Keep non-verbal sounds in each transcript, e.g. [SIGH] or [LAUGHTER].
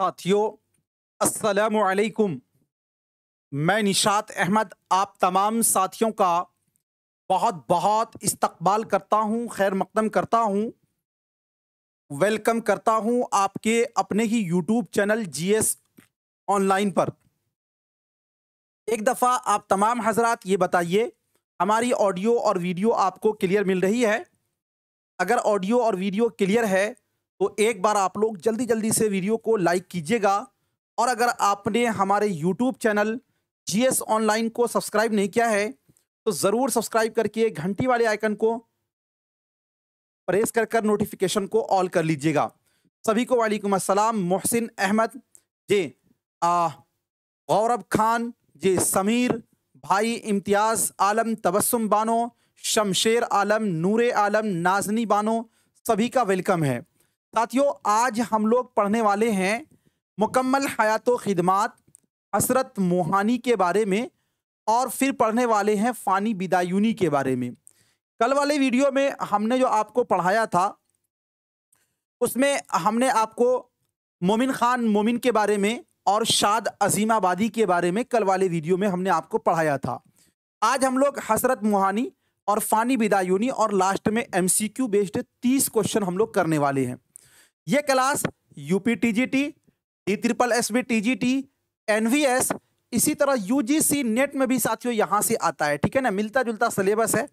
साथियों असलकुम मैं निशात अहमद आप तमाम साथियों का बहुत बहुत इस्तकबाल करता हूँ खैर मकदम करता हूँ वेलकम करता हूँ आपके अपने ही यूट्यूब चैनल जीएस ऑनलाइन पर एक दफ़ा आप तमाम हजरात ये बताइए हमारी ऑडियो और वीडियो आपको क्लियर मिल रही है अगर ऑडियो और वीडियो क्लियर है तो एक बार आप लोग जल्दी जल्दी से वीडियो को लाइक कीजिएगा और अगर आपने हमारे YouTube channel G S online को सब्सक्राइब नहीं किया है तो ज़रूर सब्सक्राइब करके घंटी वाले आइकन को प्रेस कर कर नोटिफिकेशन को ऑल कर लीजिएगा सभी को वालेकुम असलम मोहसिन अहमद जे गौरव खान जे समीर भाई इम्तियाज़ आलम तबस्सुम बानो शमशेर आलम नूर आलम नाजनी बानो सभी का वेलकम है साथियों आज हम लोग पढ़ने वाले हैं मुकम्मल हयात खिदमत हसरत मोहानी के बारे में और फिर पढ़ने वाले हैं फ़ानी बिदायूनी के बारे में कल वाले वीडियो में हमने जो आपको पढ़ाया था उसमें हमने आपको मोमिन ख़ान मोमिन के बारे में और शाद अजीमाबादी के बारे में कल वाले वीडियो में हमने आपको पढ़ाया था आज हम लोग हसरत मोहानी और फ़ानी बिदायूनी और लास्ट में एमसीक्यू बेस्ड तीस क्वेश्चन हम लोग करने वाले हैं ये class UP TGT D triple S B TGT NVS इसी तरह यूजीसी नेट में भी साथियों यहाँ से आता है ठीक है ना मिलता जुलता सिलेबस है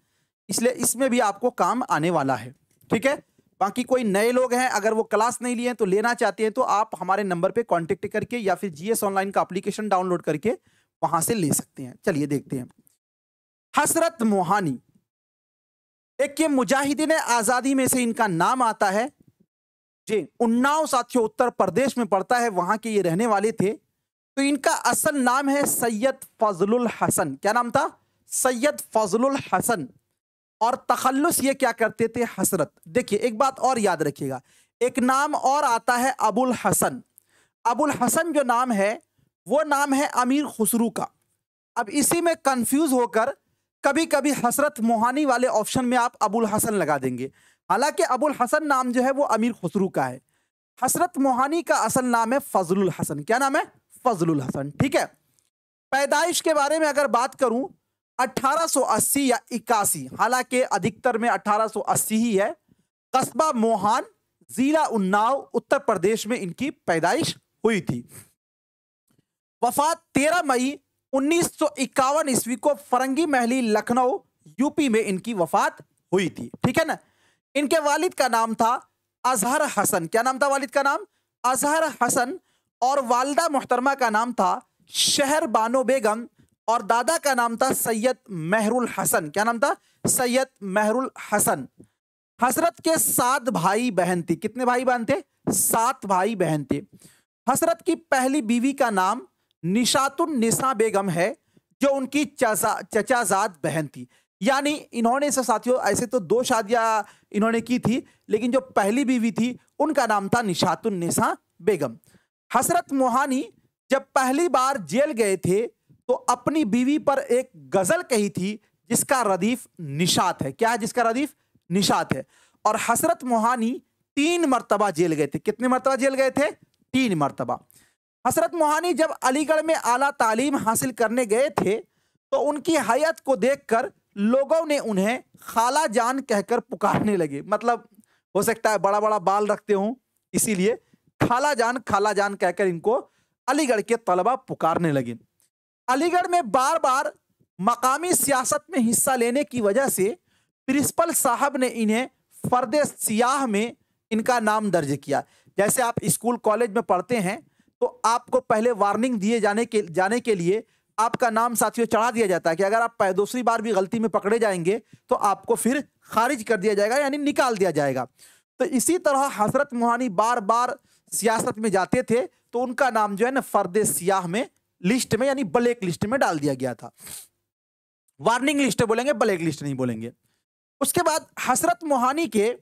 इसलिए इसमें भी आपको काम आने वाला है ठीक है बाकी कोई नए लोग हैं अगर वो क्लास नहीं लिए हैं तो लेना चाहते हैं तो आप हमारे नंबर पे कांटेक्ट करके या फिर जीएस ऑनलाइन का एप्लीकेशन डाउनलोड करके वहां से ले सकते हैं चलिए देखते हैं हसरत मोहानी के मुजाहिदीन आज़ादी में से इनका नाम आता है जी उन्नाव साथियों उत्तर प्रदेश में पड़ता है वहां के ये रहने वाले थे तो इनका असल नाम है सैयद फजलुल हसन क्या नाम था सैयद फजलुल हसन और तखल्लुस ये क्या करते थे हसरत देखिए एक बात और याद रखिएगा एक नाम और आता है अबुल हसन अबुल हसन जो नाम है वो नाम है अमीर खुसरू का अब इसी में कंफ्यूज होकर कभी कभी हसरत मोहानी वाले ऑप्शन में आप अबुल हसन लगा देंगे हालांकि अबुल हसन नाम जो है वो अमीर खुसरू का है हसरत मोहानी का असल नाम है फजलुल हसन क्या नाम है फजलुल हसन ठीक है पैदाइश के बारे में अगर बात करूं 1880 या इक्यासी हालांकि अधिकतर में 1880 ही है कस्बा मोहान जिला उन्नाव उत्तर प्रदेश में इनकी पैदाइश हुई थी वफात 13 मई उन्नीस ईस्वी को फरंगी महली लखनऊ यूपी में इनकी वफात हुई थी ठीक है ना इनके वालिद का नाम था अजहर हसन क्या नाम था वालिद का नाम अजहर हसन और वालदा मोहतरमा का नाम था शहर बानो बेगम और दादा का नाम था सैयद महरुल हसन क्या नाम था सैयद महरुल हसन हसरत के सात भाई बहन थी कितने भाई बहन थे सात भाई बहन थे हसरत की पहली बीवी का नाम निशातुन निशा बेगम है जो उनकी चचा चचाजाद बहन थी यानी इन्होंने से साथियों ऐसे तो दो शादियां इन्होंने की थी लेकिन जो पहली बीवी थी उनका नाम था निशातुन निशा बेगम हसरत मोहानी जब पहली बार जेल गए थे तो अपनी बीवी पर एक गजल कही थी जिसका रदीफ निशात है क्या है जिसका रदीफ निशात है और हसरत मोहानी तीन मरतबा जेल गए थे कितने मरतबा जेल गए थे तीन मरतबा हसरत मोहानी जब अलीगढ़ में आला तालीम हासिल करने गए थे तो उनकी हयत को देखकर लोगों ने उन्हें खाला जान कहकर पुकारने लगे मतलब हो सकता है बड़ा बड़ा बाल रखते हों इसीलिए खाला जान खाला जान कहकर इनको अलीगढ़ के तलबा पुकारने लगे अलीगढ़ में बार बार मकामी सियासत में हिस्सा लेने की वजह से प्रिंसिपल साहब ने इन्हें फर्द सियाह में इनका नाम दर्ज किया जैसे आप स्कूल कॉलेज में पढ़ते हैं तो आपको पहले वार्निंग दिए जाने के जाने के लिए आपका नाम साथियों चढ़ा दिया जाता है कि अगर आप दूसरी बार भी गलती में पकड़े जाएंगे तो आपको फिर खारिज कर दिया जाएगा यानी निकाल दिया जाएगा तो इसी तरह हसरत मोहानी बार बार सियासत में जाते थे तो उनका नाम जो है ना फर्द सियाह में लिस्ट में यानी ब्लैक लिस्ट में डाल दिया गया था वार्निंग लिस्ट बोलेंगे ब्लैक लिस्ट नहीं बोलेंगे उसके बाद हसरत मोहानी के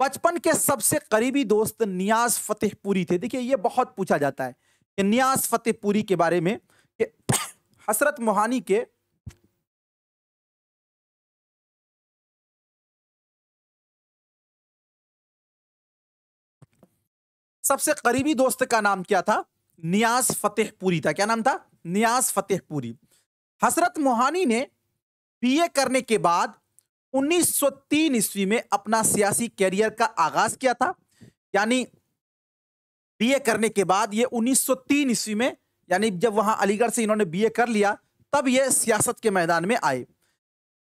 बचपन के सबसे करीबी दोस्त नियाज फतेहपुरी थे देखिए ये बहुत पूछा जाता है कि नियाज फतेहपुरी के बारे में कि हसरत मोहानी के सबसे करीबी दोस्त का नाम क्या था नियाज फतेहपुरी था क्या नाम था नियाज फतेहपुरी हसरत मोहानी ने बीए करने के बाद 1903 ईस्वी में अपना सियासी कैरियर का आगाज किया था यानी बीए करने के बाद ये 1903 ईस्वी में यानी जब वहां अलीगढ़ से इन्होंने बीए कर लिया तब ये सियासत के मैदान में आए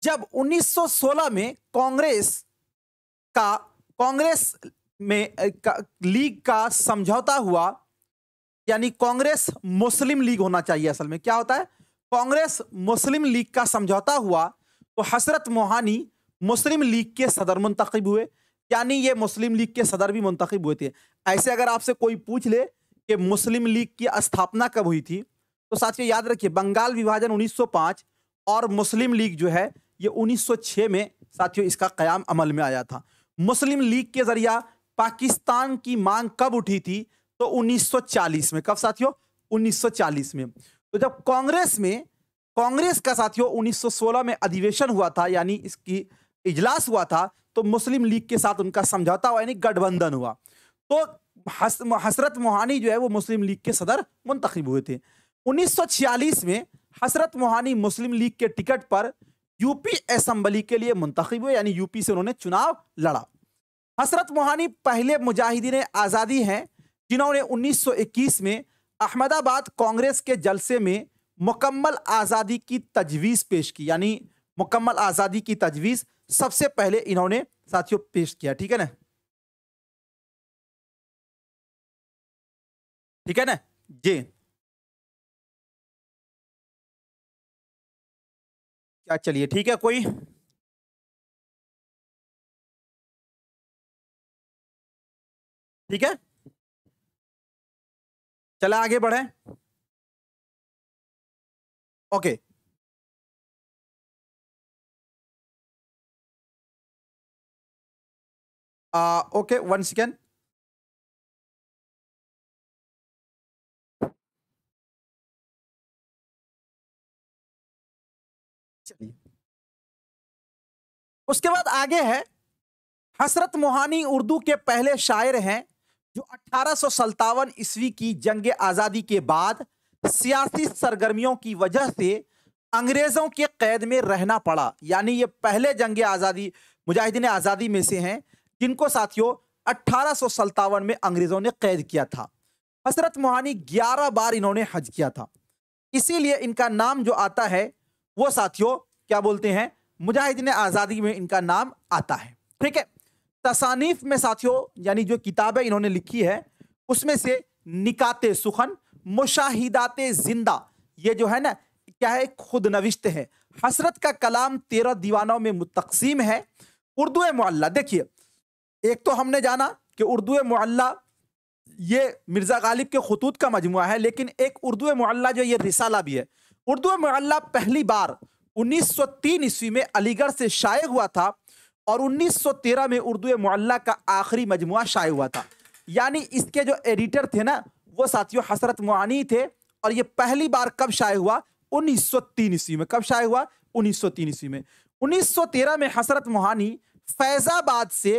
जब 1916 में कांग्रेस का कांग्रेस में का, लीग का समझौता हुआ यानी कांग्रेस मुस्लिम लीग होना चाहिए असल में क्या होता है कांग्रेस मुस्लिम लीग का समझौता हुआ तो हसरत मोहानी मुस्लिम लीग के सदर मुंतखब हुए यानी ये मुस्लिम लीग के सदर भी मुंतखब हुए थे ऐसे अगर आपसे कोई पूछ ले कि मुस्लिम लीग की स्थापना कब हुई थी तो साथियों याद रखिए बंगाल विभाजन 1905 और मुस्लिम लीग जो है ये 1906 में साथियों इसका क्याम अमल में आया था मुस्लिम लीग के जरिया पाकिस्तान की मांग कब उठी थी तो 1940 में कब साथियों 1940 में तो जब कांग्रेस में कांग्रेस का साथियों 1916 में अधिवेशन हुआ था यानी इसकी इजलास हुआ था तो मुस्लिम लीग के साथ उनका समझौता हुआ यानी गठबंधन हुआ तो हसरत मोहानी जो है वो मुस्लिम लीग के सदर मुंतखब हुए थे 1946 में हसरत मोहानी मुस्लिम लीग के टिकट पर यूपी असम्बली के लिए मुंतखब हुए यानी यूपी से उन्होंने चुनाव लड़ा हसरत मोहानी पहले मुजाहिदीन आज़ादी हैं जिन्होंने 1921 में अहमदाबाद कांग्रेस के जलसे में मुकम्मल आज़ादी की तजवीज़ पेश की यानी मुकम्मल आज़ादी की तजवीज़ सबसे पहले इन्होंने साथियों पेश किया ठीक है ना ठीक है ना जी क्या चलिए ठीक है कोई ठीक है चला आगे बढ़े ओके आ, ओके वन सेकेंड उसके बाद आगे है हसरत मोहानी उर्दू के पहले शायर हैं जो अठारह ईस्वी की जंग आज़ादी के बाद सियासी सरगर्मियों की वजह से अंग्रेज़ों के कैद में रहना पड़ा यानी ये पहले जंग आज़ादी मुजाहिदीन आज़ादी में से हैं जिनको साथियों अट्ठारह में अंग्रेज़ों ने कैद किया था हसरत मोहानी ग्यारह बार इन्होंने हज किया था इसीलिए इनका नाम जो आता है वो साथियों क्या बोलते हैं मुजाहिदीन आज़ादी में इनका नाम आता है ठीक है तसानीफ में साथियों यानी जो किताबें इन्होंने लिखी है उसमें से निकाते सुखन मुशाहिदात जिंदा ये जो है ना क्या है खुद नविश्त है हसरत का कलाम तेरह दीवानों में मुतकसीम है उर्दू मोल्ला देखिए एक तो हमने जाना कि उर्दू मोल्ला ये मिर्ज़ा गालिब के खतूत का मजमु है लेकिन एक उर्दू मोल्ला जो ये रिसाला भी है उर्दू मोल्ला पहली बार 1903 ईस्वी में अलीगढ़ से शाये हुआ था और 1913 में उर्दू मुल्ला का आखिरी मजमु शाये हुआ था यानी इसके जो एडिटर थे ना वो साथियों हसरत मुआनी थे और ये पहली बार कब शाये हुआ 1903 ईस्वी में कब शाये हुआ 1903 ईस्वी में 1913 में हसरत मोहानी फैजाबाद से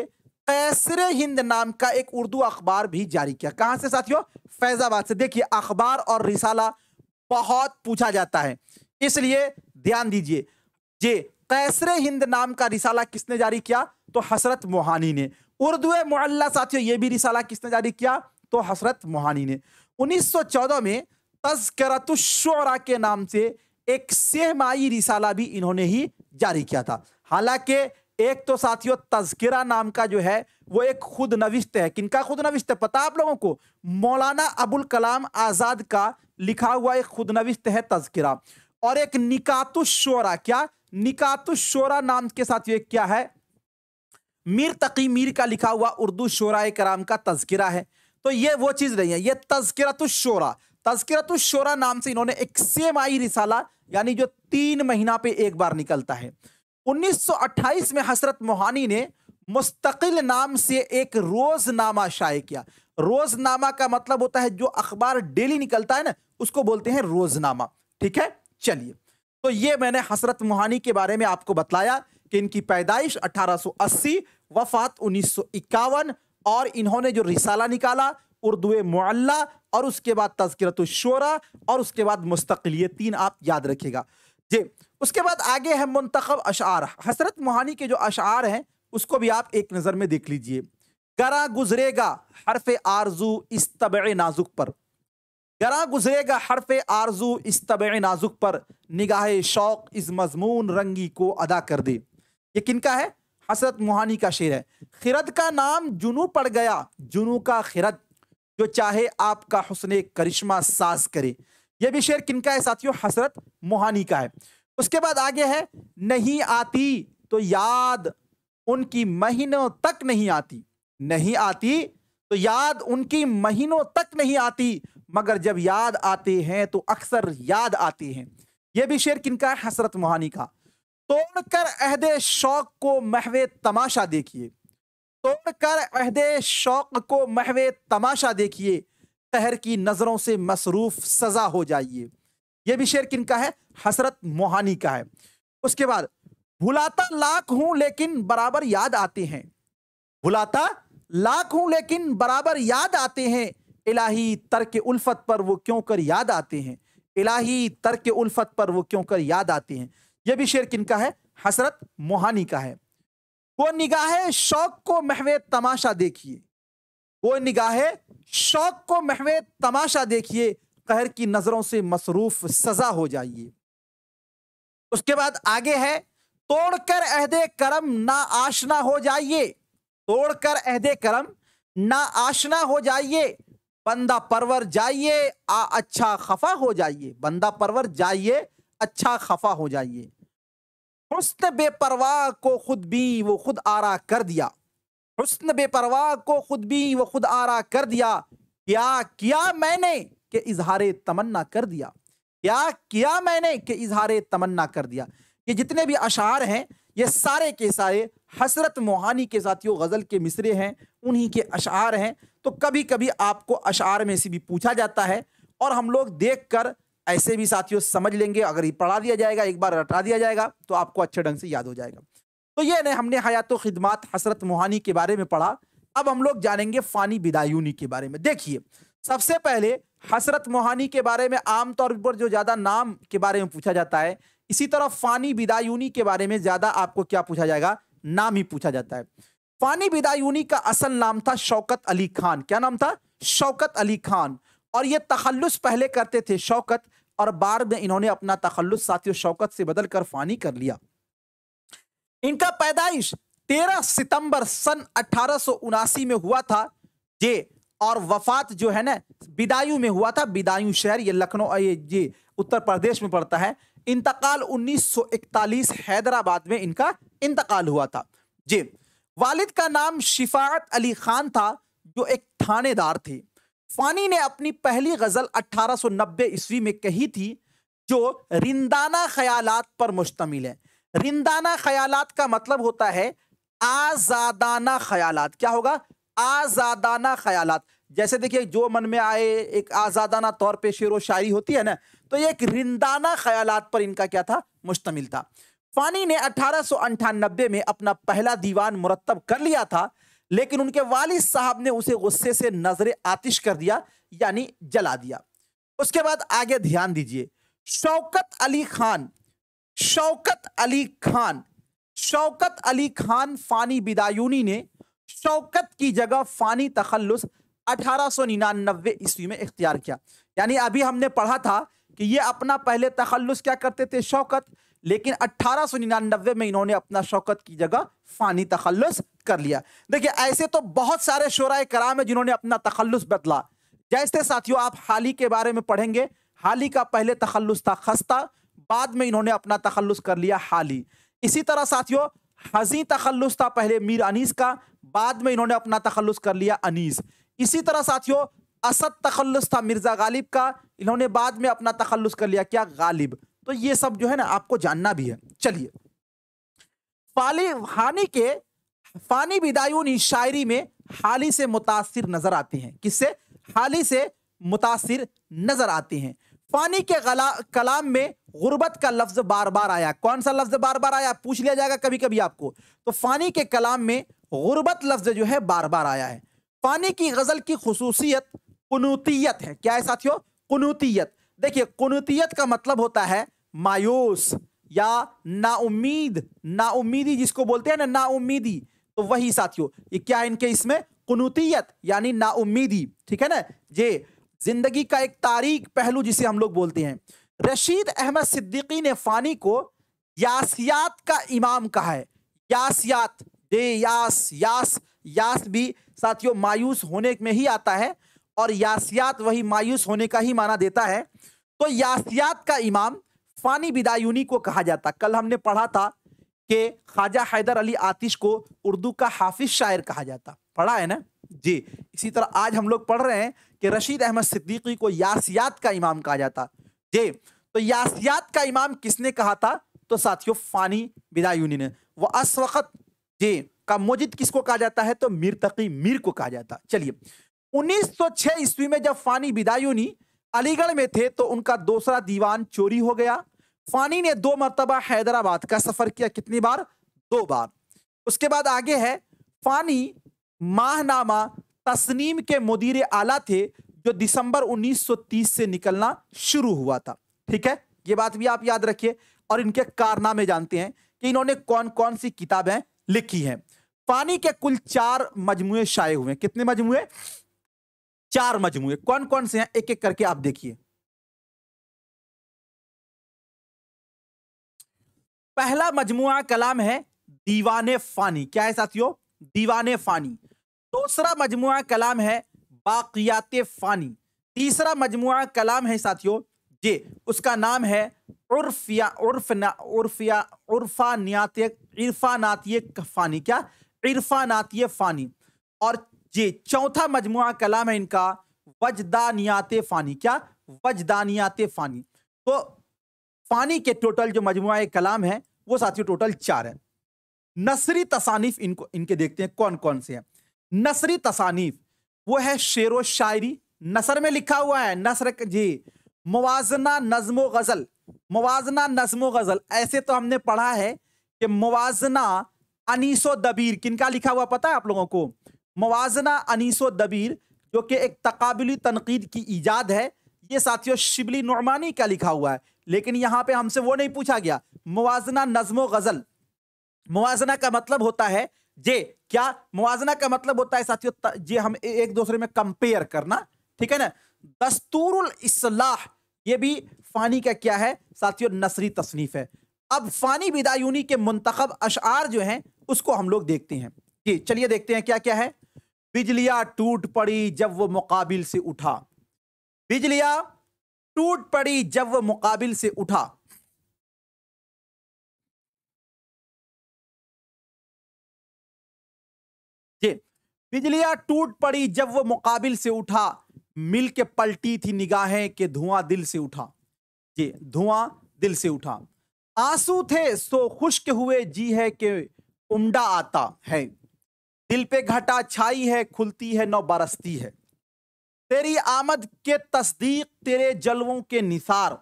कैसर हिंद नाम का एक उर्दू अखबार भी जारी किया कहाँ से साथियों फैजाबाद से देखिए अखबार और रिसाला बहुत पूछा जाता है इसलिए ध्यान दीजिए जे कैसरे हिंद नाम का रिसाला किसने जारी किया तो हसरत मोहानी ने उर्दू मोहल्ला साथियों ये भी रिसाला किसने जारी किया तो हसरत मोहानी ने 1914 में तस्करतुशरा के नाम से एक सेहमाई रिसाला भी इन्होंने ही जारी किया था हालांकि एक तो साथियों तस्करा नाम का जो है वो एक खुद नविश्त है किनका खुद नविश्त है पता आप लोगों को मौलाना अबुल कलाम आज़ाद का लिखा हुआ एक खुद नविश्त है तस्करा और एक निकातु शोरा क्या निकातु शोरा नाम के साथ ये क्या है मीर तकी मीर का लिखा हुआ उर्दू शोरा कराम का तस्करा है तो ये वो चीज़ नहीं है ये तस्करतुशोरा शोरा नाम से इन्होंने एक सेम आई रिसाला यानी जो तीन महीना पे एक बार निकलता है 1928 में हसरत मोहानी ने मुस्तकिल नाम से एक रोजनामा शाये किया रोजनामा का मतलब होता है जो अखबार डेली निकलता है ना उसको बोलते हैं रोजनामा ठीक है चलिए तो ये मैंने हसरत मोहानी के बारे में आपको बतलाया कि इनकी पैदाइश 1880 वफात उन्नीस और इन्होंने जो रिसाला निकाला उर्दू मुल्ला और उसके बाद तस्करत शोरा और उसके बाद मुस्तकिल तीन आप याद रखिएगा जी उसके बाद आगे है मुंतखब अशार हसरत मोहानी के जो अशार हैं उसको भी आप एक नज़र में देख लीजिए गरा गुजरेगा हरफ आरजू इस तब नाजुक पर गरा गुजरेगा हरफ आरजू इस तब नाजुक पर निगाह शौक इस मजमून रंगी को अदा कर दे ये किनका है हसरत मोहानी का शेर है खिरत का नाम जुनू पड़ गया जुनू का खिरत जो चाहे आपका हसन करिश्मा सास करे यह भी शेर किनका है साथियों हसरत मोहानी का है उसके बाद आगे है नहीं आती तो याद उनकी महीनों तक नहीं आती नहीं आती तो याद उनकी महीनों तक नहीं आती मगर जब याद आते हैं तो अक्सर याद आते हैं यह भी शेर किनका है हसरत मोहानी का तोड़कर अहद शौक को महवे तमाशा देखिए तोड़कर अहद शौक को महवे तमाशा देखिए कहर की नज़रों से मसरूफ सज़ा हो जाइए यह भी शेर किनका है हसरत मोहानी का है उसके बाद भुलाता लाख हूं लेकिन बराबर याद आते हैं भुलाता लाख हूं लेकिन बराबर याद आते हैं इलाही तर्क उल्फत पर वो क्यों कर याद आते हैं इलाही तर्क उल्फत पर वो क्यों कर याद आते हैं यह भी शेर किन का है हसरत मोहानी का है वो निगाह शौक को महवे तमाशा देखिए वो निगाह शौक को महवे तमाशा देखिए कहर की नजरों से मसरूफ सजा हो जाइए उसके बाद आगे है तोड़कर अहदे करम ना आशना हो जाइए तोड़कर अहदे करम ना आशना हो जाइए बंदा परवर जाइए आ अच्छा खफा हो जाइए बंदा परवर जाइए अच्छा खफा हो जाइए हुस्न बेपरवाह को खुद भी वो खुद आरा कर दिया हुस्न बेपरवाह को खुद भी वो खुद आरा कर दिया क्या किया मैंने के इजहार तमन्ना कर दिया क्या किया मैंने के इजहार तमन्ना कर दिया ये जितने भी अशार हैं ये सारे के सारे हसरत मोहानी के साथियों गज़ल के मिसरे हैं उन्हीं के अशार हैं तो कभी कभी आपको अशार में से भी पूछा जाता है और हम लोग देख कर ऐसे भी साथियों समझ लेंगे अगर ये पढ़ा दिया जाएगा एक बार रटा दिया जाएगा तो आपको अच्छे ढंग से याद हो जाएगा तो ये नहीं हमने हयात खिदमत हसरत मोहानी के बारे में पढ़ा अब हम लोग जानेंगे फ़ानी बिदायूनी के बारे में देखिए सबसे पहले हसरत मोहानी के बारे में आमतौर पर जो ज़्यादा नाम के बारे में पूछा जाता है इसी तरह फ़ानी बिदायूनी के बारे में ज़्यादा आपको क्या पूछा जाएगा नाम ही पूछा जाता है फानी बिदायूनी का असल नाम था शौकत अली खान क्या नाम था शौकत अली खान और ये तखल्लुस पहले करते थे शौकत और बाद में इन्होंने अपना तखल्लुस साथियों शौकत से बदल कर फानी कर लिया इनका पैदाइश 13 सितंबर सन अठारह में हुआ था ये और वफात जो है ना बिदायू में हुआ था बिदायू शहर ये लखनऊ ये ये उत्तर प्रदेश में पड़ता है इंतकाल 1941 हैदराबाद में इनका इंतकाल हुआ था जी वालिद का नाम शिफात अली खान था जो एक थानेदार थे फानी ने अपनी पहली गज़ल 1890 ईस्वी में कही थी जो रिंदाना ख्यालात पर मुश्तमिल है रिंदाना ख्यालात का मतलब होता है आज़ादाना ख्यालात क्या होगा आज़ादाना ख्यालात जैसे देखिए जो मन में आए एक आज़ादाना तौर पे शेर व शायरी होती है ना तो ये एक रिंदाना ख्यालात पर इनका क्या था मुश्तमिल था फानी ने अठारह में अपना पहला दीवान मुरतब कर लिया था लेकिन उनके वालिद साहब ने उसे गुस्से से नजर आतिश कर दिया यानी जला दिया उसके बाद आगे ध्यान दीजिए शौकत अली खान शौकत अली खान शौकत अली खान फानी बिदायूनी ने शौकत की जगह फानी तखल्लुस 1899 ईस्वी में इख्तियार किया यानी अभी हमने पढ़ा था कि ये अपना पहले तखल्लुस क्या करते थे शौकत लेकिन अट्ठारह में इन्होंने अपना शौकत की जगह फानी तखल्लुस कर लिया देखिए ऐसे तो बहुत सारे शोरा कराम है जिन्होंने अपना तखल्लुस बदला जैसे साथियों आप हाली के बारे में पढ़ेंगे हाली का पहले तखल्लुस था खस्ता बाद में इन्होंने अपना तखल्लुस कर लिया हाली इसी तरह साथियों हजी तखल्लुस था पहले मीर अनीस का बाद में इन्होंने अपना तखल्लुस कर लिया अनीस इसी तरह साथियों असद तखल्लुस था मिर्जा गालिब का इन्होंने बाद में अपना तखल्लुस कर लिया क्या गालिब तो ये सब जो है ना आपको जानना भी है चलिए फाली हानी के फानी विदायून शायरी में हाली से मुतासिर नजर आती हैं किससे हाली से मुतासिर नजर आती हैं फानी के गला, कलाम में गुर्बत का लफ्ज बार बार आया कौन सा लफ्ज बार बार आया पूछ लिया जाएगा कभी कभी आपको तो फानी के कलाम में गुर्बत लफ्ज जो है बार बार आया है फानी की गजल की खसूसियत कनूतीत है क्या है साथियों कनूतीत देखिए कनूतीत का मतलब होता है मायूस या नाउमीद नाउमीदी जिसको बोलते हैं ना नाउमीदी तो वही साथियों ये क्या इनके इसमें कुनूतियत यानी नाउमीदी ठीक है ना ये जिंदगी का एक तारीख पहलू जिसे हम लोग बोलते हैं रशीद अहमद सिद्दीकी ने फानी को यासियात का इमाम कहा है यासियात दे यास यास यास भी साथियों मायूस होने में ही आता है और यासियात वही मायूस होने का ही माना देता है तो यासियात का इमाम फानी बिदायूनी को कहा जाता कल हमने पढ़ा था कि ख्वाजा हैदर अली आतिश को उर्दू का हाफिज शायर कहा जाता पढ़ा है ना जी इसी तरह आज हम लोग पढ़ रहे हैं कि रशीद अहमद सिद्दीकी को यासियात का इमाम कहा जाता जी तो यासियात का इमाम किसने कहा था तो साथियों फानी बिदायूनी ने वह अस वक्त जी का मोजिद किसको कहा जाता है तो मीर तकी मीर को कहा जाता चलिए 1906 ईस्वी में जब फानी विदायूनी अलीगढ़ में थे तो उनका दूसरा दीवान चोरी हो गया फानी ने दो मरतबा हैदराबाद का सफर किया कितनी बार दो बार उसके बाद आगे है फानी माहनामा तस्नीम के मुदीर आला थे जो दिसंबर 1930 से निकलना शुरू हुआ था ठीक है ये बात भी आप याद रखिए और इनके कारनामे जानते हैं कि इन्होंने कौन कौन सी किताबें लिखी हैं पानी के कुल चार मजमुए शाये हुए कितने मजमुए चार मजमू कौन कौन से हैं एक एक करके आप देखिए पहला मजमुआ कलाम है दीवाने फानी क्या है साथियों दीवाने फानी दूसरा मजमुआ कलाम है बाकियात फानी तीसरा मजमुआ कलाम है साथियों जे उसका नाम है उर्फिया ना उर्फिया उर्फानियात इरफानात फानी क्या इरफानात फानी और ये चौथा मजमु कलाम है इनका वजदानियात फ़ानी क्या वजदानियात फ़ानी तो फ़ानी के टोटल जो मजमु कलाम है वो साथियों टोटल चार है नसरी तसानीफ इनको इनके देखते हैं कौन कौन से हैं नसरी तसानीफ वो है शेर व शायरी नसर में लिखा हुआ है नसर जी मुवाजना नज्म गज़ल मुवाजना नज्म गज़ल ऐसे तो हमने पढ़ा है कि मुवाजना अनीसो दबीर किनका लिखा हुआ पता है आप लोगों को मवाजना अनीसो दबीर जो कि एक तकबली तनकीद की ईजाद है ये साथियों शिबली नुमानी का लिखा हुआ है लेकिन यहाँ पे हमसे वो नहीं पूछा गया मुजना नज्म गज़ल मुजना का मतलब होता है जे क्या मुजना का मतलब होता है साथियों ये हम एक दूसरे में कंपेयर करना ठीक है ना दस्तूर इसलाह ये भी फ़ानी का क्या है साथियों नसरी तसनीफ़ है अब फ़ानी बिदायूनी के मंतखब अशार जो हैं उसको हम लोग देखते हैं जी चलिए देखते हैं क्या क्या है बिजलिया टूट पड़ी जब वो मुकाबिल से उठा बिजलिया टूट पड़ी जब वो मुकाबिल से उठा जी बिजलिया टूट पड़ी जब वो मुकाबिल से उठा मिल के पलटी थी निगाहें के धुआं दिल से उठा जी धुआं दिल से उठा आंसू थे सो खुश्क हुए जी है के उमड़ा आता है दिल पे घटा छाई है खुलती है नौ बरसती है तेरी आमद के तस्दीक तेरे जलवों के निसार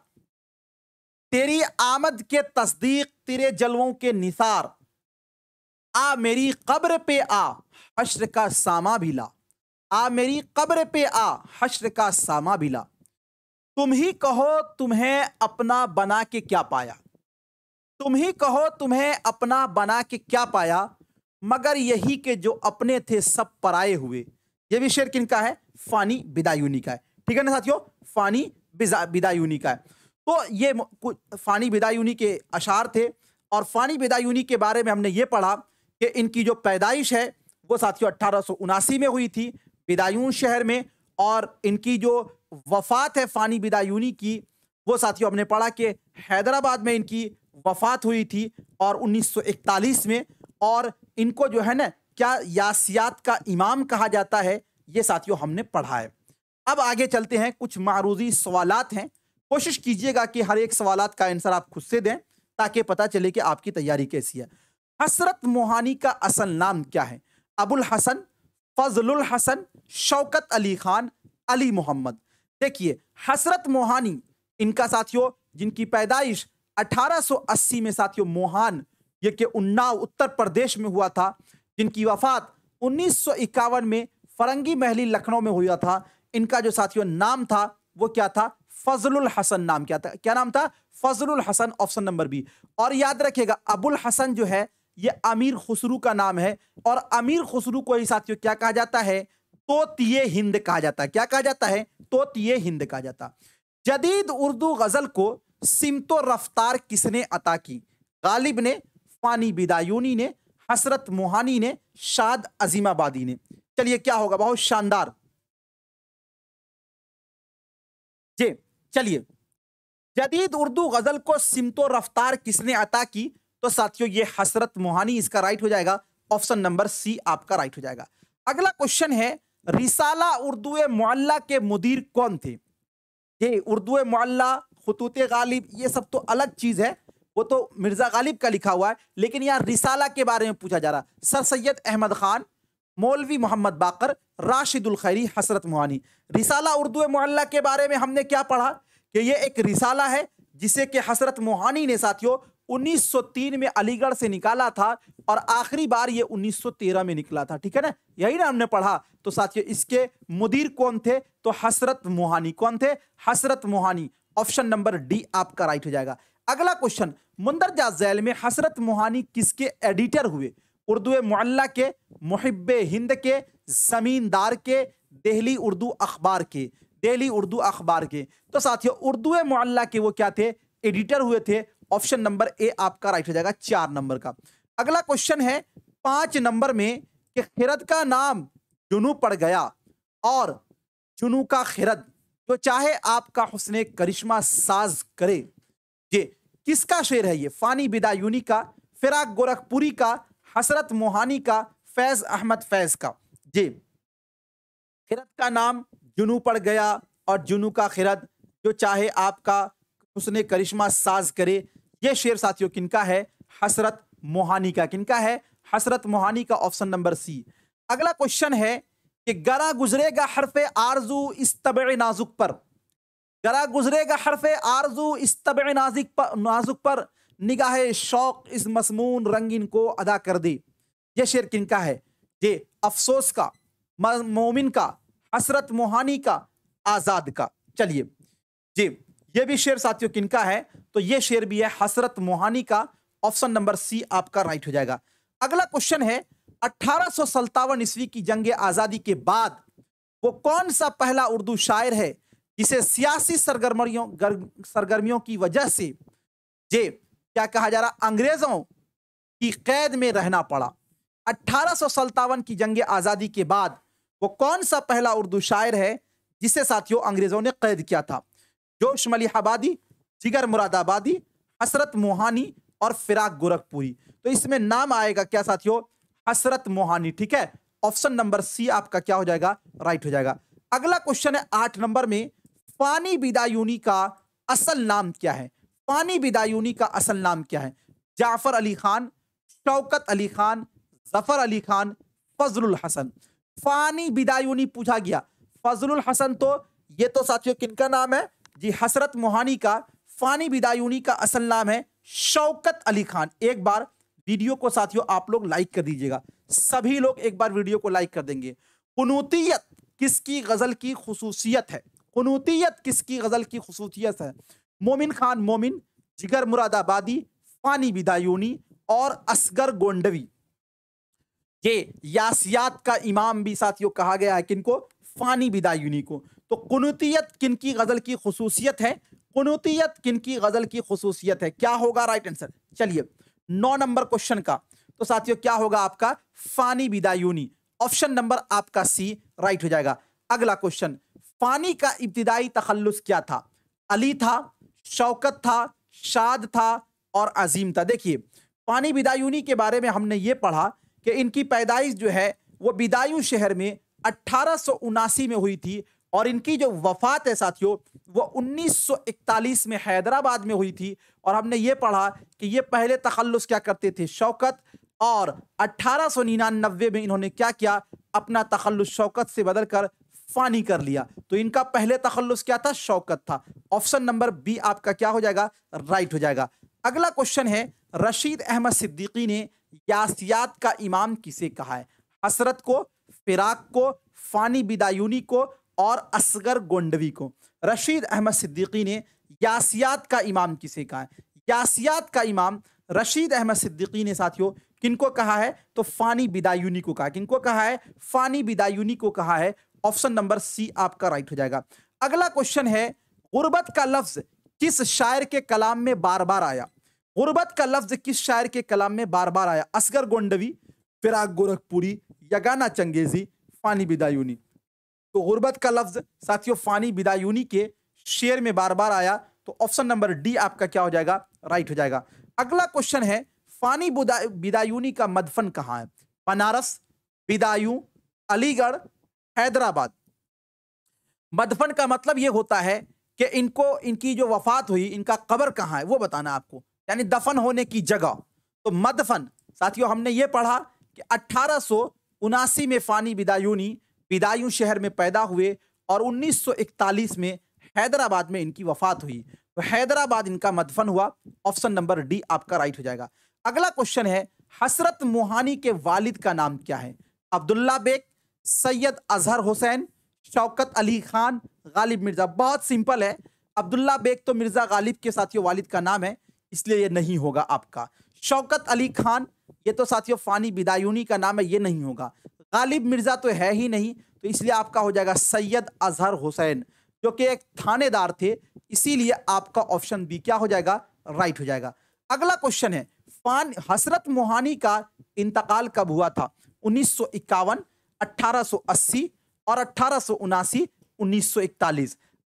तेरी आमद के तस्दीक तेरे जलवों के निसार आ मेरी कब्र पे आ हश्र का सामा भी ला आ मेरी कब्र पे आ हश्र का सामा भी ला तुम ही कहो तुम्हें अपना बना के क्या पाया तुम ही कहो तुम्हें अपना बना के क्या पाया मगर यही के जो अपने थे सब पराए हुए यह भी शेर किन का है फानी बिदायूनी का है ठीक है ना साथियों फानी बिदायूनी का है तो ये फानी बिदायूनी के अशार थे और फानी बिदायूनी के बारे में हमने ये पढ़ा कि इनकी जो पैदाइश है वो साथियों अट्ठारह में हुई थी बिदायून शहर में और इनकी जो वफात है फ़ानी बिदायूनी की वो साथियों हमने पढ़ा कि हैदराबाद में इनकी वफात हुई थी और 1941 में और इनको जो है ना क्या यासियात का इमाम कहा जाता है ये साथियों हमने पढ़ा है अब आगे चलते हैं कुछ मारूजी सवालत हैं कोशिश कीजिएगा कि हर एक सवाल का आंसर आप खुद से दें ताकि पता चले कि आपकी तैयारी कैसी है हसरत मोहानी का असल नाम क्या है अबुल हसन फजलुल हसन शौकत अली खान अली मोहम्मद देखिए हसरत मोहानी इनका साथियों जिनकी पैदाइश 1880 में साथियों मोहान ये कि उन्नाव उत्तर प्रदेश में हुआ था जिनकी वफात उन्नीस में फरंगी महली लखनऊ में हुआ था इनका जो साथियों नाम था वो क्या था फजलुल हसन नाम क्या था क्या नाम था Fazlul Hasan option number B और याद रखिएगा अबुल हसन जो है ये अमीर खुसरू का नाम है और अमीर खुसरू को ही साथियों क्या कहा जाता है तो हिंद कहा जाता है क्या कहा जाता है तो हिंद कहा जाता जदीद उर्दू गजल को सिमतो रफ्तार किसने अता की गालिब ने फानी बिदायूनी ने हसरत मोहानी ने शाद अजीमाबादी ने चलिए क्या होगा बहुत शानदार जी चलिए जदीद उर्दू गजल को सिमतो रफ्तार किसने अता की तो साथियों ये हसरत मोहानी इसका राइट हो जाएगा ऑप्शन नंबर सी आपका राइट हो जाएगा अगला क्वेश्चन है रिसाला उर्दू मोल्ला के मुदीर कौन थे ये उर्दू मोल्ला खतूत गालिब ये सब तो अलग चीज है वो तो मिर्जा गालिब का लिखा हुआ है लेकिन यहाँ रिसाला के बारे में पूछा जा रहा है सर सैयद अहमद खान मौलवी मोहम्मद बाकर राशिदुल खैरी हसरत मोहानी रिसाला उर्दू मोहल्ला के बारे में हमने क्या पढ़ा कि ये एक रिसाला है जिसे कि हसरत मोहानी ने साथियों 1903 में अलीगढ़ से निकाला था और आखिरी बार ये 1913 में निकला था ठीक है ना यही ना हमने पढ़ा तो साथियों इसके मुदीर कौन थे तो हसरत मोहानी कौन थे Hasrat Mohani option number D आपका राइट हो जाएगा अगला क्वेश्चन मुंदरजा जैल में हसरत मोहानी किसके एडिटर हुए उर्दू मोल्ला के मुहब हिंद के जमींदार के दिल्ली उर्दू अखबार के दिल्ली उर्दू अखबार के तो साथियों उर्दू मोल्ला के वो क्या थे एडिटर हुए थे ऑप्शन नंबर ए आपका राइट हो जाएगा चार नंबर का अगला क्वेश्चन है पांच नंबर में कि खिरद का नाम जुनू पड़ गया और जुनू का खिरद जो तो चाहे आपका हुसने करिश्मा साज करे ये किसका शेर है ये फानी बिदा यूनी का फिराक गोरखपुरी का हसरत मोहानी का फैज अहमद फैज का जी खिरत का नाम जुनू पड़ गया और जुनू का खिरत जो चाहे आपका उसने करिश्मा साज करे ये शेर साथियों किनका है हसरत मोहानी का किनका है हसरत मोहानी का ऑप्शन नंबर सी अगला क्वेश्चन है कि गरा गुजरेगा हरफ आरजू इस तब नाजुक पर गला गुजरेगा हरफ आरजू इस तब नाजिक पर नाजुक पर निगाह शौक इस मसमून रंगीन को अदा कर दी ये शेर किन का है ये अफसोस का मोमिन का हसरत मोहानी का आज़ाद का चलिए जी ये भी शेर साथियों किन का है तो ये शेर भी है हसरत मोहानी का ऑप्शन नंबर सी आपका राइट हो जाएगा अगला क्वेश्चन है अठारह ईस्वी की जंग आज़ादी के बाद वो कौन सा पहला उर्दू शायर है इसे सियासी सरगर्मियों सरगर्मियों की वजह से जे क्या कहा जा रहा अंग्रेजों की कैद में रहना पड़ा अठारह की जंग आज़ादी के बाद वो कौन सा पहला उर्दू शायर है जिसे साथियों अंग्रेजों ने कैद किया था जोश मलिहाबादी जिगर मुरादाबादी हसरत मोहानी और फिराक गोरखपुरी तो इसमें नाम आएगा क्या साथियों हसरत मोहानी ठीक है ऑप्शन नंबर सी आपका क्या हो जाएगा राइट हो जाएगा अगला क्वेश्चन है आठ नंबर में फानी बिदायूनी का असल नाम क्या है फानी बिदायूनी का असल नाम क्या है जाफर अली खान शौकत अली खान जफर अली खान फजलुल हसन फानी बिदायूनी पूछा गया फजलुल हसन तो ये तो साथियों किनका नाम है जी हसरत मोहानी का फानी बिदायूनी का असल नाम है शौकत अली खान एक बार वीडियो को साथियों आप लोग लाइक कर दीजिएगा सभी लोग एक बार वीडियो को लाइक कर देंगे कुनूतियत किसकी गजल की खसूसियत है कनूतीत किसकी गज़ल की खसूसियत है मोमिन खान मोमिन जिगर मुरादाबादी फ़ानी बिदायूनी और असगर गोंडवी ये यासियात का इमाम भी साथियों कहा गया है किनको फ़ानी बिदायूनी को तो कनूतीत किन की गज़ल की खसूसियत है कनूतीत किन की गज़ल की खसूसियत है क्या होगा राइट आंसर चलिए नौ नंबर क्वेश्चन का तो साथियों क्या होगा आपका फ़ानी बिदायूनी ऑप्शन नंबर आपका सी राइट हो जाएगा अगला क्वेश्चन पानी का इब्तदाई तखलस क्या था अली था शौकत था शाद था और अजीम था देखिए पानी बिदायूनी के बारे में हमने ये पढ़ा कि इनकी पैदाइश जो है वो बिदायूं शहर में अट्ठारह में हुई थी और इनकी जो वफात है साथियों वो 1941 में हैदराबाद में हुई थी और हमने ये पढ़ा कि ये पहले तखलस क्या करते थे शौकत और अट्ठारह में इन्होंने क्या किया अपना तखलस शौकत से बदल कर फानी कर लिया तो इनका पहले तखल्लुस क्या था शौकत था ऑप्शन नंबर बी आपका क्या हो जाएगा राइट हो जाएगा अगला क्वेश्चन है रशीद अहमद सिद्दीकी ने यासियात का इमाम किसे कहा है हसरत को फिराक को फानी बिदायूनी को और असगर गोंडवी को रशीद अहमद सिद्दीकी ने यासियात का इमाम किसे कहा है यासियात का इमाम रशीद अहमद सिद्दीकी ने साथियों किनको कहा है तो फ़ानी बिदायूनी को कहा किनको कहा है फ़ानी बिदायूनी को कहा है ऑप्शन नंबर सी आपका राइट हो जाएगा अगला क्वेश्चन है गुर्बत का लफ्ज किस शायर के कलाम में बार बार आया गुर्बत का लफ्ज किस शायर के कलाम में बार बार आया असगर गोंडवी फिराग गोरखपुरी यगाना चंगेजी फानी बिदायूनी तो गुर्बत का लफ्ज साथियों फानी बिदायूनी के शेर में बार बार आया तो ऑप्शन नंबर डी आपका क्या हो जाएगा राइट हो जाएगा अगला क्वेश्चन है फानी बिदायूनी का मदफन कहाँ है बनारस बिदायू अलीगढ़ हैदराबाद मदफन का मतलब ये होता है कि इनको इनकी जो वफात हुई इनका कबर कहाँ है वो बताना आपको यानी दफन होने की जगह तो मदफन साथियों हमने ये पढ़ा कि अट्ठारह में फ़ानी बिदायूनी बिदायूं शहर में पैदा हुए और 1941 में हैदराबाद में इनकी वफात हुई तो हैदराबाद इनका मदफन हुआ ऑप्शन नंबर डी आपका राइट हो जाएगा अगला क्वेश्चन है हसरत मोहानी के वालिद का नाम क्या है अब्दुल्ला बेग सैयद अजहर हुसैन शौकत अली खान गालिब मिर्ज़ा बहुत सिंपल है अब्दुल्ला बेग तो मिर्ज़ा गालिब के साथियों वालिद का नाम है इसलिए ये नहीं होगा आपका शौकत अली खान ये तो साथियों फ़ानी बिदायूनी का नाम है ये नहीं होगा गालिब मिर्ज़ा तो है ही नहीं तो इसलिए आपका हो जाएगा सैयद अजहर हुसैन जो कि एक थानेदार थे इसीलिए आपका ऑप्शन बी क्या हो जाएगा राइट हो जाएगा अगला क्वेश्चन है फान हसरत मोहानी का इंतकाल कब हुआ था उन्नीस सौ इक्यावन 1880 और अट्ठारह सौ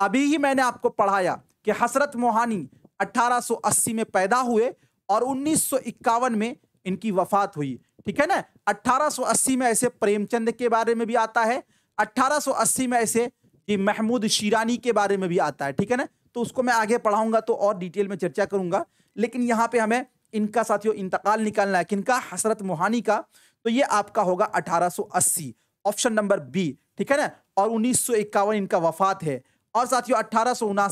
अभी ही मैंने आपको पढ़ाया कि हसरत मोहानी 1880 में पैदा हुए और 1951 में इनकी वफात हुई ठीक है ना 1880 में ऐसे प्रेमचंद के बारे में भी आता है 1880 में ऐसे कि महमूद शीरानी के बारे में भी आता है ठीक है ना तो उसको मैं आगे पढ़ाऊंगा तो और डिटेल में चर्चा करूंगा लेकिन यहाँ पे हमें इनका साथियों इंतकाल निकालना है किनका हसरत मोहानी का तो ये आपका होगा 1880 ऑप्शन नंबर बी ठीक है ना और उन्नीस इनका वफात है और साथियों अट्ठारह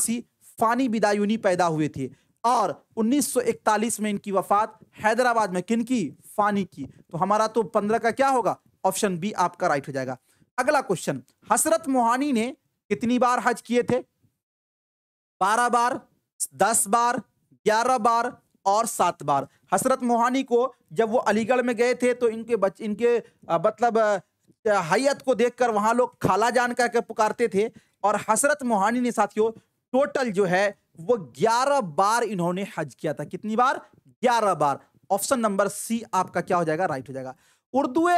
फानी बिदायूनी पैदा हुए थे और 1941 में इनकी वफात हैदराबाद में किन की फानी की तो हमारा तो 15 का क्या होगा ऑप्शन बी आपका राइट हो जाएगा अगला क्वेश्चन हसरत मोहानी ने कितनी बार हज किए थे 12 बार 10 बार 11 बार बार और 7 बार हसरत मोहानी को जब वो अलीगढ़ में गए थे तो इनके बच इनके मतलब हैयत को देखकर वहां लोग खाला जान करके पुकारते थे और हसरत मोहानी ने साथियों टोटल जो है वो ग्यारह बार इन्होंने हज किया था कितनी बार ग्यारह बार ऑप्शन नंबर सी आपका क्या हो जाएगा राइट हो जाएगा उर्दू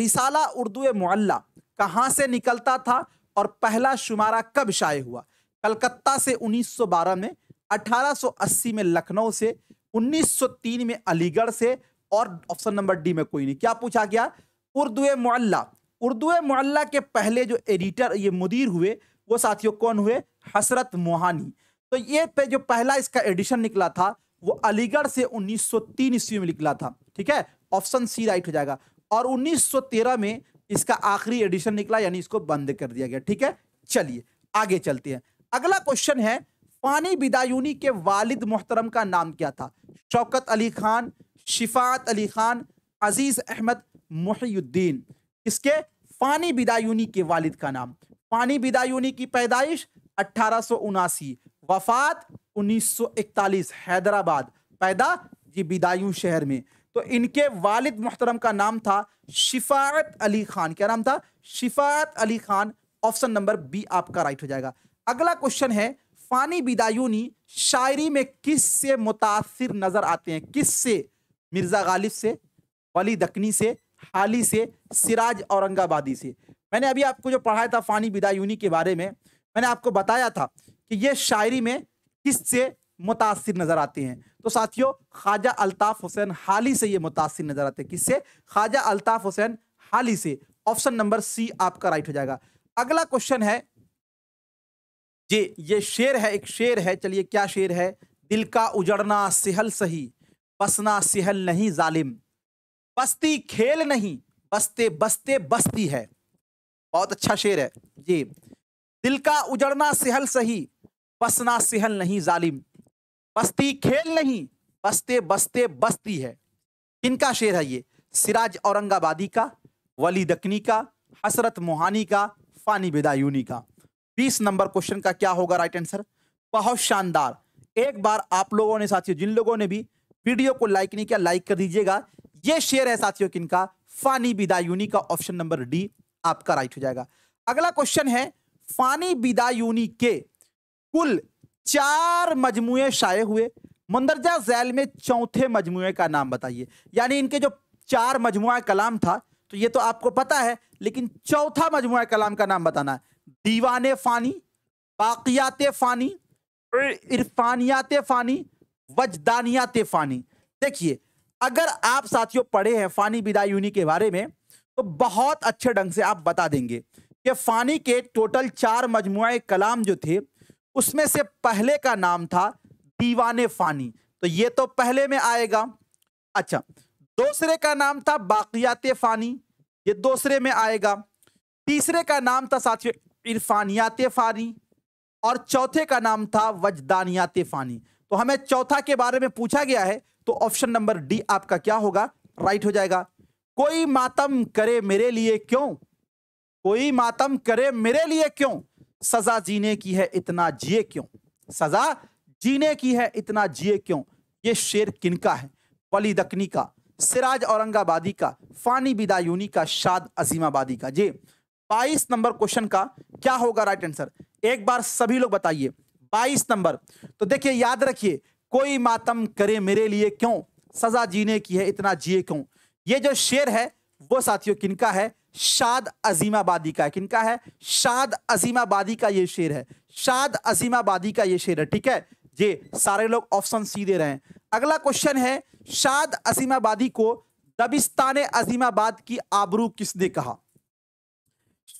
रिसाला उर्दू मोल्ला कहाँ से निकलता था और पहला शुमारा कब शाये हुआ कलकत्ता से 1912 में 1880 में लखनऊ से 1903 में अलीगढ़ से और ऑप्शन नंबर डी में कोई नहीं क्या पूछा गया उर्दू मोल्ला उर्दू मोल्ला के पहले जो एडिटर ये मुदीर हुए वो साथियों कौन हुए हसरत मोहानी तो ये पे जो पहला इसका एडिशन निकला था वो अलीगढ़ से 1903 ईस्वी में निकला था ठीक है ऑप्शन सी राइट हो जाएगा और 1913 में इसका आखिरी एडिशन निकला यानी इसको बंद कर दिया गया ठीक है चलिए आगे चलते हैं अगला क्वेश्चन है फानी बिदायूनी के वालिद मोहतरम का नाम क्या था शौकत अली खान शिफात अली खान अजीज अहमद मुहीद्दीन किसके फानी बिदायूनी के वालिद का नाम फानी बिदायूनी की पैदाइश अट्ठारह वफात 1941 हैदराबाद पैदा ये बिदायूं शहर में तो इनके वालिद मोहतरम का नाम था शिफात अली खान क्या नाम था Shifat Ali Khan option number B आपका राइट हो जाएगा अगला क्वेश्चन है फानी बिदायूनी शायरी में किस से मुतासर नजर आते हैं किस से मिर्जा गालिब से वली दकनी से हाली से सिराज औरंगाबादी से मैंने अभी आपको जो पढ़ाया था फ़ानी बिदायूनी के बारे में मैंने आपको बताया था कि ये शायरी में किससे मुतासर नज़र आते हैं तो साथियों ख्वाजा अल्ताफ़ हुसैन हाली से ये मुतासर नज़र आते हैं किससे ख्वाजा अल्ताफ़ हुसैन हाली से ऑप्शन नंबर सी आपका राइट हो जाएगा अगला क्वेश्चन है जी ये शेर है एक शेर है चलिए क्या शेर है दिल का उजड़ना सिहल सही बसना सिहल नहीं जालिम बस्ती खेल नहीं बस्ते बस्ते बस्ती है बहुत अच्छा शेर है जी दिल का उजड़ना सिहल सही बसना सिहल नहीं जालिम बस्ती खेल नहीं बस्ते बस्ते बस्ती है किनका शेर है ये सिराज औरंगाबादी का वली दकनी का हसरत मोहानी का फानी बेदायूनी का बीस नंबर क्वेश्चन का क्या होगा राइट आंसर बहुत शानदार एक बार आप लोगों ने साथियों जिन लोगों ने भी वीडियो को लाइक नहीं किया लाइक कर दीजिएगा ये शेयर है साथियों किनका फानी बिदा यूनी का ऑप्शन नंबर डी आपका राइट हो जाएगा अगला क्वेश्चन है फानी बिदा यूनी के कुल चार मजमुए शाये हुए मंदरजा जैल में चौथे मजमुए का नाम बताइए यानी इनके जो चार मजमुआ कलाम था तो ये तो आपको पता है लेकिन चौथा मजमुआ कलाम का नाम बताना है दीवान फ़ानी बाकियात फ़ानी इरफानियात फ़ानी वजदानियात फ़ानी देखिए अगर आप साथियों पढ़े हैं फानी बिदा यूनी के बारे में तो बहुत अच्छे ढंग से आप बता देंगे कि फानी के टोटल चार मजमु कलाम जो थे उसमें से पहले का नाम था दीवाने फानी तो ये तो पहले में आएगा अच्छा दूसरे का नाम था बाकियात फानी ये दूसरे में आएगा तीसरे का नाम था साथियों इरफानियात फानी और चौथे का नाम था वजदानियात फानी तो हमें चौथा के बारे में पूछा गया है तो ऑप्शन नंबर डी आपका क्या होगा राइट हो जाएगा कोई मातम करे मेरे लिए क्यों कोई मातम करे मेरे लिए क्यों सजा जीने की है इतना जिए क्यों सजा जीने की है इतना जिए क्यों ये शेर किनका है वली दकनी का सिराज औरंगाबादी का फानी बिदायूनी का शाद अजीमाबादी का जी बाईस नंबर क्वेश्चन का क्या होगा राइट आंसर एक बार सभी लोग बताइए बाईस नंबर तो देखिए याद रखिए कोई मातम करे मेरे लिए क्यों सजा जीने की है इतना जिए क्यों ये जो शेर है वो साथियों किनका है शाद अजीमाबादी का है किनका है शाद अजीमाबादी का ये शेर है शाद अजीमाबादी का ये शेर है ठीक है ये सारे लोग ऑप्शन सी दे रहे हैं अगला क्वेश्चन है शाद असीमाबादी को दबिस्तान अजीमाबाद की आबरू किसने कहा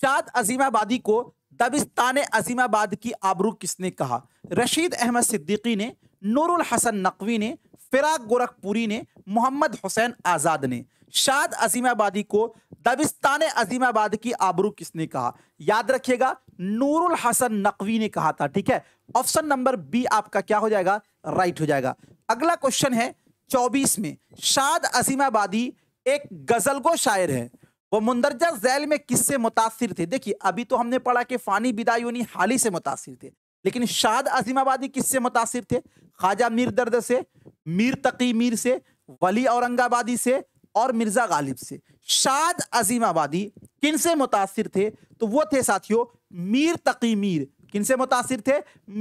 शाद अजीमाबादी को दबिस्तान अजीमाबाद की आबरू किसने कहा रशीद अहमद सिद्दीकी ने नूरुल हसन नकवी ने फिराक गोरखपुरी ने मोहम्मद हुसैन आज़ाद ने शाद अजीमाबादी को दबिस्तान अजीमाबाद की आबरू किसने कहा याद रखिएगा नूरुल हसन नकवी ने कहा था ठीक है ऑप्शन नंबर बी आपका क्या हो जाएगा राइट हो जाएगा अगला क्वेश्चन है चौबीस में शाद अजीमाबादी एक गजलगो शायर है वो मुंदरजा जैल में किससे मुतासर थे देखिए अभी तो हमने पढ़ा कि फानी बिदायूनी हाली से मुतासर थे लेकिन शाद अजीमाबादी किससे मुतासर थे ख्वाजा मीर दर्द से मीर तकी मीर से वली औरंगाबादी से और मिर्जा गालिब से शाद अजीमाबादी किन से मुतासर थे तो वो थे साथियों मीर तकी मीर किन से मुतासर थे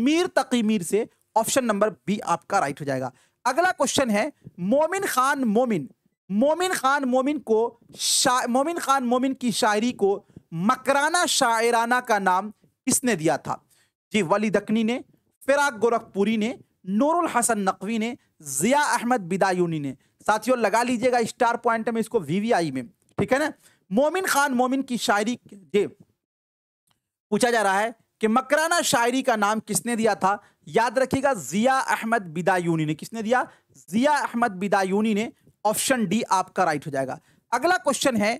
मीर तकी मीर से ऑप्शन नंबर बी आपका राइट हो जाएगा अगला क्वेश्चन है मोमिन खान मोमिन मोमिन खान मोमिन को मोमिन खान मोमिन की शायरी को मकराना शायराना का नाम किसने दिया था जी वली दकनी ने फिराक गोरखपुरी ने नूरुल हसन नकवी ने जिया अहमद बिदायूनी ने साथियों लगा लीजिएगा स्टार पॉइंट में इसको वीवीआई में ठीक है ना मोमिन खान मोमिन की शायरी ये पूछा जा रहा है कि मकराना शायरी का नाम किसने दिया था याद रखिएगा जिया अहमद बिदायूनी ने किसने दिया जिया अहमद बिदायूनी ने ऑप्शन डी आपका राइट हो जाएगा अगला क्वेश्चन है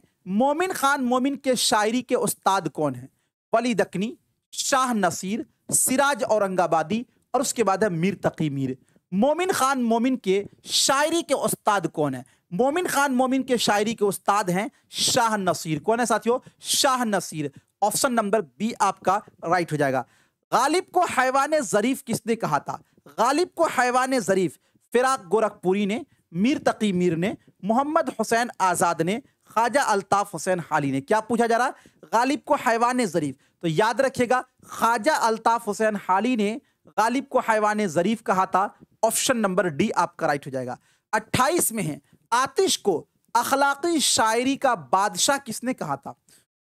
मोमिन खान मोमिन के शायरी के उस्ताद कौन है वली दकनी शाह नसीर सिराज औरंगाबादी और उसके बाद है मीर तकी मीर मोमिन खान मोमिन के शायरी के उस्ताद कौन है मोमिन खान मोमिन के शायरी के उस्ताद हैं शाह नसीर कौन है साथियों Shah Naseer option number B आपका राइट हो जाएगा गालिब को हैवान ज़रीफ किसने कहा था गालिब को हैवान ज़रीफ फिराक गोरखपुरी ने मीर तकी मीर ने मोहम्मद हुसैन आज़ाद ने ख्वाजा अल्ताफ़ हुसैन हाली ने क्या पूछा जा रहा गालिब को हैवान ज़रीफ तो याद रखिएगा ख्वाजा अल्ताफ हुसैन हाली ने गालिब को हैवान जरीफ कहा था ऑप्शन नंबर डी आपका राइट हो जाएगा अट्ठाईस में है आतिश को अखलाकी शायरी का बादशाह किसने कहा था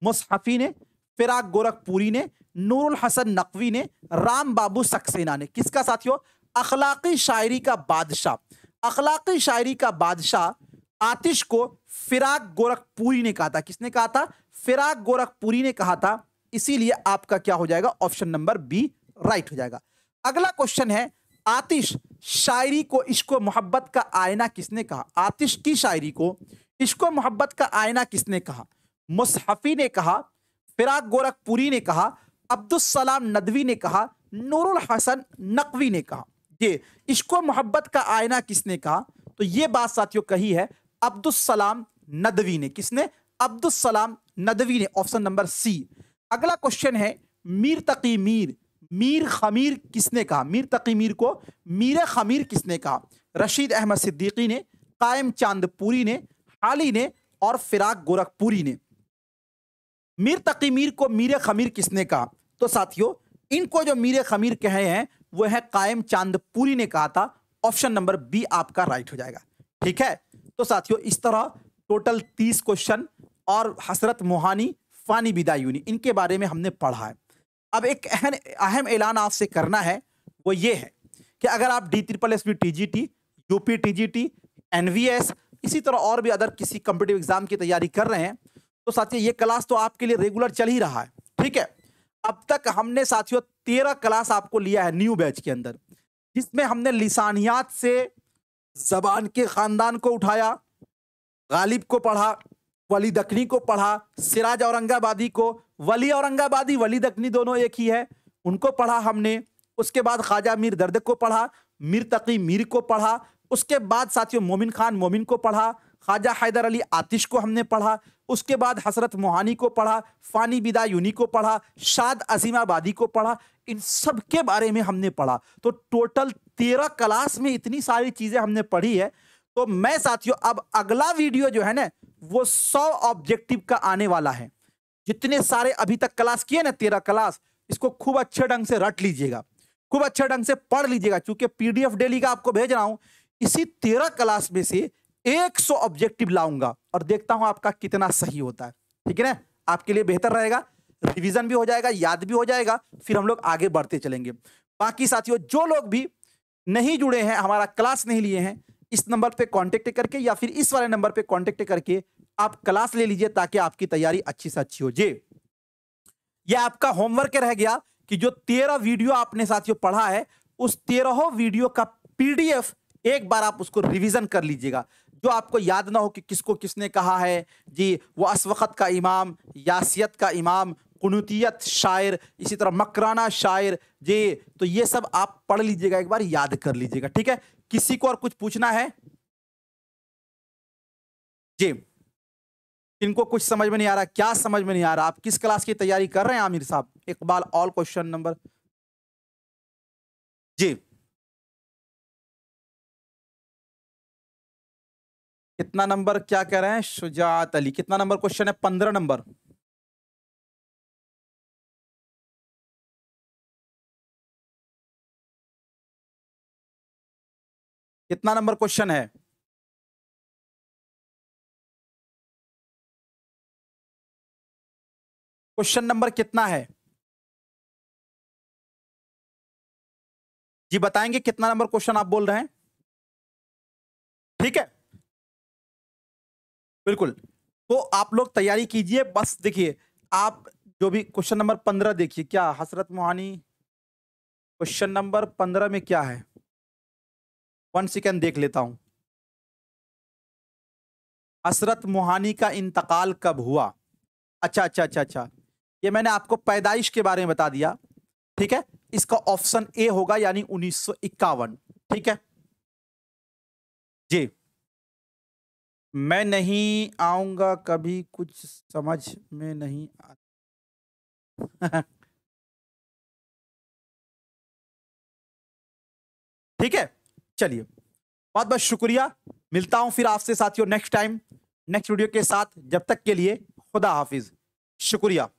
मुसहफी ने फिराक गोरखपुरी ने नूरुल हसन नकवी ने राम बाबू सक्सेना ने किसका साथियों अखलाकी शायरी का बादशाह अखलाकी शायरी का बादशाह आतिश को फिराक गोरखपुरी ने कहा था किसने कहा था फिराक गोरखपुरी ने कहा था इसीलिए आपका क्या हो जाएगा ऑप्शन नंबर बी राइट हो जाएगा अगला क्वेश्चन है आतिश शायरी को इश्को मोहब्बत का आयना किसने कहा आतिश की शायरी को इश्को मोहब्बत का आयना किसने कहा मुसहफी ने कहा फिराक गोरखपुरी ने कहा अब्दुलसलाम नदवी ने कहा नूरुल हसन नकवी ने कहा ये इश्को मोहब्बत का आयना किसने कहा तो ये बात साथियों कही है अब्दुलसलाम नदवी ने किसने अब्दुलसलाम नदवी ने ऑप्शन नंबर सी अगला क्वेश्चन है मीर तकी मीर मीर खमीर किसने कहा मीर तकी मीर को मीर खमीर किसने कहा रशीद अहमद सिद्दीकी ने कायम चांदपुरी ने हाली ने और फिराक गोरखपुरी ने मीर तकी मीर को मीर खमीर किसने कहा तो साथियों इनको जो मीर खमीर कहे हैं वह है कायम चांदपुरी ने कहा था ऑप्शन नंबर बी आपका राइट हो जाएगा ठीक है तो साथियों इस तरह टोटल तीस क्वेश्चन और हसरत मोहानी फानी बिदा यूनी इनके बारे में हमने पढ़ा है अब एक अहम अहम ऐलान आपसे करना है वो ये है कि अगर आप D triple S B T G T U P T G T N V S इसी तरह और भी अदर किसी कम्पिटिव एग्जाम की तैयारी कर रहे हैं तो साथियों ये क्लास तो आपके लिए रेगुलर चल ही रहा है ठीक है अब तक हमने साथियों तेरह क्लास आपको लिया है न्यू बैच के अंदर जिसमें हमने लिसानियात से जबान के ख़ानदान को उठाया गालिब को पढ़ा वली दखनी को पढ़ा सिराज औरंगाबादी को वली औरंगाबादी वली दखनी दोनों एक ही है उनको पढ़ा हमने उसके बाद ख्वाजा मीर दर्द को पढ़ा मीर तकी मीर को पढ़ा उसके बाद साथियों मोमिन खान मोमिन को पढ़ा ख्वाजा हैदर अली आतिश को हमने पढ़ा उसके बाद हसरत मोहानी को पढ़ा फ़ानी बिदा यूनी को पढ़ा शाद अजीमाबादी को पढ़ा इन सब के बारे में हमने पढ़ा तो टोटल तेरह क्लास में इतनी सारी चीज़ें हमने पढ़ी है तो मैं साथियों अब अगला वीडियो जो है ना वो सौ ऑब्जेक्टिव का आने वाला है जितने सारे अभी तक क्लास किए ना तेरह क्लास इसको खूब अच्छे ढंग से रट लीजिएगा खूब अच्छे ढंग से पढ़ लीजिएगा क्योंकि पीडीएफ डेली का आपको भेज रहा हूं इसी तेरह क्लास में से एक सौ ऑब्जेक्टिव लाऊंगा और देखता हूं आपका कितना सही होता है ठीक है ना आपके लिए बेहतर रहेगा रिविजन भी हो जाएगा याद भी हो जाएगा फिर हम लोग आगे बढ़ते चलेंगे बाकी साथियों जो लोग भी नहीं जुड़े हैं हमारा क्लास नहीं लिए हैं इस नंबर पे कांटेक्ट करके या फिर इस वाले नंबर पे कांटेक्ट करके आप क्लास ले लीजिए ताकि आपकी तैयारी अच्छी से अच्छी हो जी यह आपका होमवर्क रह गया कि जो तेरह वीडियो आपने साथियों पढ़ा है उस तेरह वीडियो का पीडीएफ एक बार आप उसको रिविजन कर लीजिएगा जो आपको याद ना हो कि किसको किसने कहा है जी वो असवक़त का इमाम यासियत का इमाम कुनुतियत शायर इसी तरह मकराना शायर जी तो ये सब आप पढ़ लीजिएगा एक बार याद कर लीजिएगा ठीक है किसी को और कुछ पूछना है जी इनको कुछ समझ में नहीं आ रहा क्या समझ में नहीं आ रहा आप किस क्लास की तैयारी कर रहे हैं आमिर साहब इकबाल ऑल क्वेश्चन नंबर जी कितना नंबर क्या कह रहे हैं शुजात अली कितना नंबर क्वेश्चन है पंद्रह नंबर कितना नंबर क्वेश्चन है क्वेश्चन नंबर कितना है जी बताएंगे कितना नंबर क्वेश्चन आप बोल रहे हैं ठीक है बिल्कुल तो आप लोग तैयारी कीजिए बस देखिए आप जो भी क्वेश्चन नंबर पंद्रह देखिए क्या हसरत मोहानी क्वेश्चन नंबर पंद्रह में क्या है वन सेकेंड देख लेता हूं हसरत मोहानी का इंतकाल कब हुआ अच्छा अच्छा अच्छा अच्छा ये मैंने आपको पैदाइश के बारे में बता दिया ठीक है इसका ऑप्शन ए होगा यानी उन्नीस ठीक है जी मैं नहीं आऊंगा कभी कुछ समझ में नहीं आता [LAUGHS] ठीक है चलिए बहुत बहुत शुक्रिया मिलता हूं फिर आपसे साथियों नेक्स्ट टाइम नेक्स्ट वीडियो के साथ जब तक के लिए खुदा हाफिज शुक्रिया